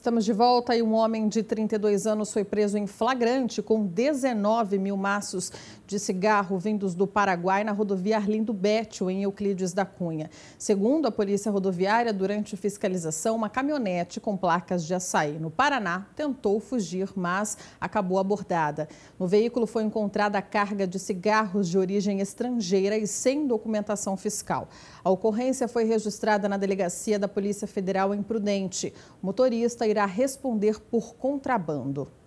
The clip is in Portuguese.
Estamos de volta e um homem de 32 anos foi preso em flagrante com 19 mil maços de cigarro vindos do Paraguai na rodovia Arlindo Bétio, em Euclides da Cunha. Segundo a Polícia Rodoviária, durante fiscalização, uma caminhonete com placas de açaí no Paraná tentou fugir, mas acabou abordada. No veículo foi encontrada a carga de cigarros de origem estrangeira e sem documentação fiscal. A ocorrência foi registrada na delegacia da Polícia Federal em Prudente. O motorista irá responder por contrabando.